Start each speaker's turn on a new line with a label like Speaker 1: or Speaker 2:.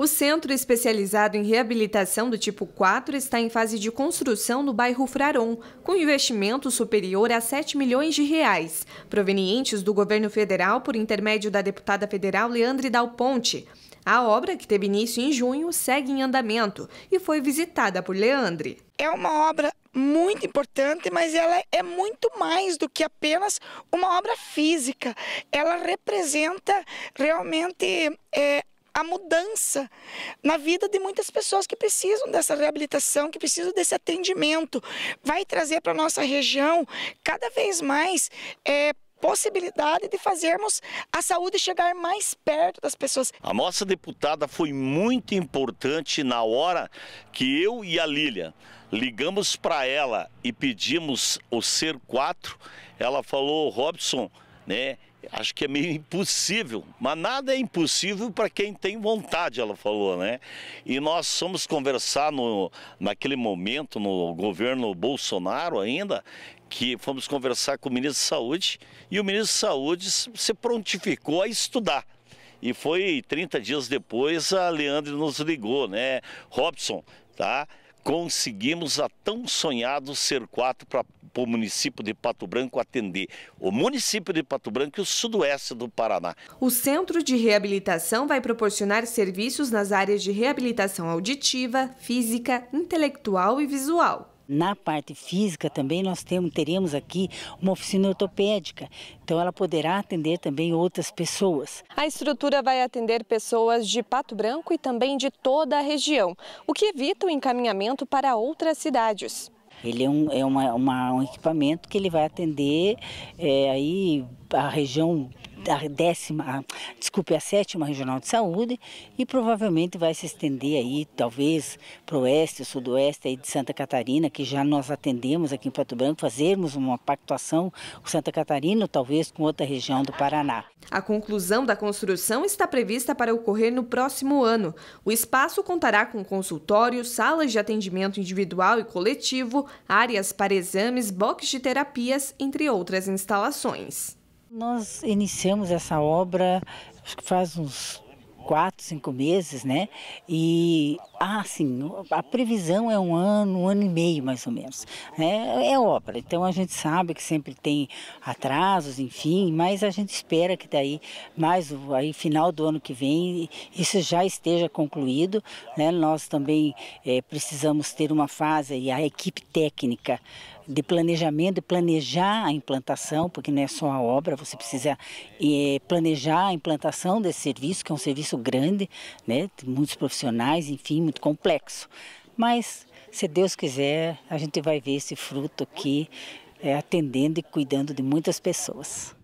Speaker 1: O centro especializado em reabilitação do tipo 4 está em fase de construção no bairro Fraron, com investimento superior a 7 milhões de reais, provenientes do governo federal por intermédio da deputada federal Leandre Dal Ponte. A obra, que teve início em junho, segue em andamento e foi visitada por Leandre. É uma obra muito importante, mas ela é muito mais do que apenas uma obra física.
Speaker 2: Ela representa realmente é, a mudança na vida de muitas pessoas que precisam dessa reabilitação, que precisam desse atendimento. Vai trazer para a nossa região cada vez mais. É, possibilidade de fazermos a saúde chegar mais perto das pessoas.
Speaker 3: A nossa deputada foi muito importante na hora que eu e a Lília ligamos para ela e pedimos o ser 4. Ela falou, Robson, né? acho que é meio impossível, mas nada é impossível para quem tem vontade, ela falou, né? E nós fomos conversar no, naquele momento no governo Bolsonaro ainda, que fomos conversar com o ministro da Saúde e o ministro da Saúde se prontificou a estudar. E foi 30 dias depois a Leandro nos ligou, né? Robson, tá? conseguimos a tão sonhado ser 4 para o município de Pato Branco atender. O município de Pato Branco e o sudoeste do Paraná.
Speaker 1: O Centro de Reabilitação vai proporcionar serviços nas áreas de reabilitação auditiva, física, intelectual e visual.
Speaker 4: Na parte física também nós temos, teremos aqui uma oficina ortopédica, então ela poderá atender também outras pessoas.
Speaker 1: A estrutura vai atender pessoas de Pato Branco e também de toda a região, o que evita o encaminhamento para outras cidades.
Speaker 4: Ele é um, é uma, uma, um equipamento que ele vai atender é, aí a região da décima, desculpe, a sétima regional de saúde e provavelmente vai se estender aí, talvez, para o oeste, sudoeste aí de Santa Catarina, que já nós atendemos aqui em Pato Branco, fazermos uma pactuação com Santa Catarina, talvez com outra região do Paraná.
Speaker 1: A conclusão da construção está prevista para ocorrer no próximo ano. O espaço contará com consultório, salas de atendimento individual e coletivo, áreas para exames, box de terapias, entre outras instalações.
Speaker 4: Nós iniciamos essa obra acho que faz uns quatro, cinco meses, né? E ah, sim, a previsão é um ano, um ano e meio mais ou menos. Né? É, é então a gente sabe que sempre tem atrasos, enfim, mas a gente espera que daí, mais aí final do ano que vem, isso já esteja concluído. Né? Nós também é, precisamos ter uma fase e a equipe técnica de planejamento, e planejar a implantação, porque não é só a obra, você precisa é, planejar a implantação desse serviço, que é um serviço grande, né? Tem muitos profissionais, enfim, muito complexo. Mas, se Deus quiser, a gente vai ver esse fruto aqui é, atendendo e cuidando de muitas pessoas.